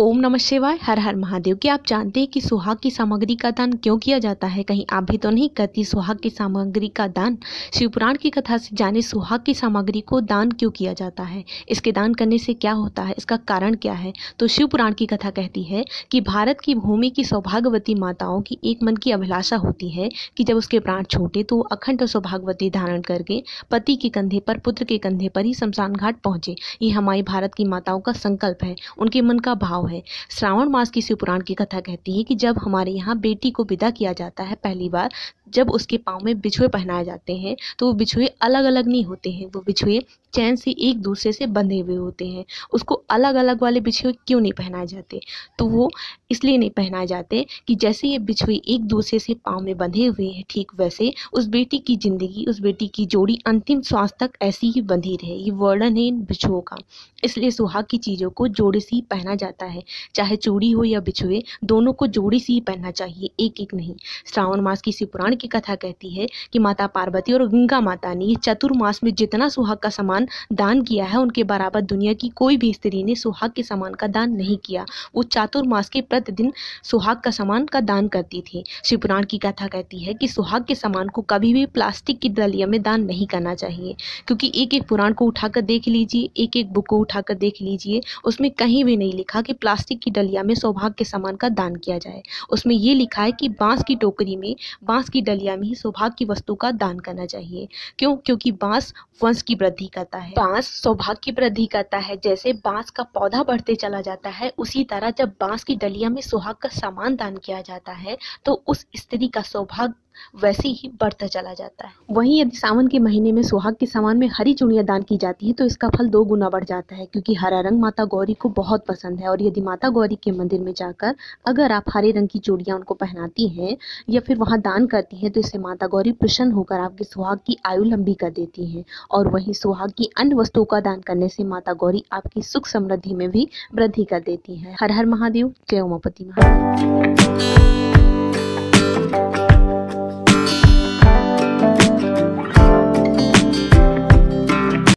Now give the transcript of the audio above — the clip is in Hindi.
ओम नमः शिवाय हर हर महादेव कि आप जानते हैं कि सुहाग की सामग्री का दान क्यों किया जाता है कहीं आप भी तो नहीं करती सुहाग की सामग्री का दान शिवपुराण की कथा से जाने सुहाग की सामग्री को दान क्यों किया जाता है इसके दान करने से क्या होता है इसका कारण क्या है तो शिवपुराण की कथा कहती है कि भारत की भूमि की सौभाग्यवती माताओं की एक मन की अभिलाषा होती है कि जब उसके प्राण छोटे तो वो अखंड सौभाग्यवती धारण करके पति के कंधे पर पुत्र के कंधे पर ही शमशान घाट पहुँचे ये हमारी भारत की माताओं का संकल्प है उनके मन का भाव भाव है श्रावण मास की शिवपुराण की कथा कहती है कि जब हमारे यहाँ बेटी को विदा किया जाता है पहली बार जब उसके पाँव में बिछुए पहनाए जाते हैं तो वो बिछुए अलग अलग नहीं होते हैं वो बिछुए चैन से एक दूसरे से बंधे हुए होते हैं उसको अलग अलग वाले बिछुए क्यों नहीं पहनाए जाते तो वो इसलिए नहीं पहनाए जाते कि जैसे ये बिछुए एक दूसरे से पाँव में बंधे हुए हैं ठीक वैसे उस बेटी की ज़िंदगी उस बेटी की जोड़ी अंतिम श्वास तक ऐसी ही बंधी रहे ये वर्णन है इन बिछुओं का इसलिए सुहाग की चीज़ों को जोड़े से ही पहना जाता है चाहे चूड़ी हो या बिछुए दोनों को जोड़ी से ही पहनना चाहिए एक एक नहीं श्रावण मास की शिवपुराण की कथा कहती है कि माता पार्वती और गंगा माता ने चतुर्मास में जितना सुहाग का सामान दान किया है उनके बराबर दुनिया की कोई भी स्त्री ने सुहाग के सामान का दान नहीं किया वो चातुर्मास के प्रतिदिन सुहाग का सामान का दान करती थी शिवपुराण की कथा कहती है कि सुहाग के सामान को कभी भी प्लास्टिक की दलिया में दान नहीं करना चाहिए क्योंकि एक एक पुराण को उठाकर देख लीजिए एक एक बुक को उठाकर देख लीजिए उसमें कहीं भी नहीं लिखा कि प्लास्टिक की डलिया में सौभाग्य के सामान का दान किया जाए उसमें ये लिखा है कि बांस की टोकरी में बांस की ऑस्ट्रेलिया में ही सौभाग्य की वस्तु का दान करना चाहिए क्यों क्योंकि बांस वंश की वृद्धि करता है बांस सौभाग्य की वृद्धि करता है जैसे बांस का पौधा बढ़ते चला जाता है उसी तरह जब बांस की डलिया में सुहाग का सामान दान किया जाता है तो उस स्त्री का सौभाग्य वैसे ही बढ़ता चला जाता है वहीं यदि सावन के महीने में सुहाग के सामान में हरी चुड़िया दान की जाती है तो इसका फल दो गुना बढ़ जाता है क्योंकि हरा रंग माता गौरी को बहुत पसंद है और यदि माता गौरी के मंदिर में जाकर अगर आप हरे रंग की चूड़ियाँ उनको पहनाती हैं या फिर वहाँ दान करती हैं तो इससे माता गौरी प्रसन्न होकर आपके सुहाग की आयु लंबी कर देती हैं और वहीं सुहाग की अन्य वस्तुओं का दान करने से माता गौरी आपकी सुख समृद्धि में भी वृद्धि कर देती है हर हर महादेव जय उमापति महादेव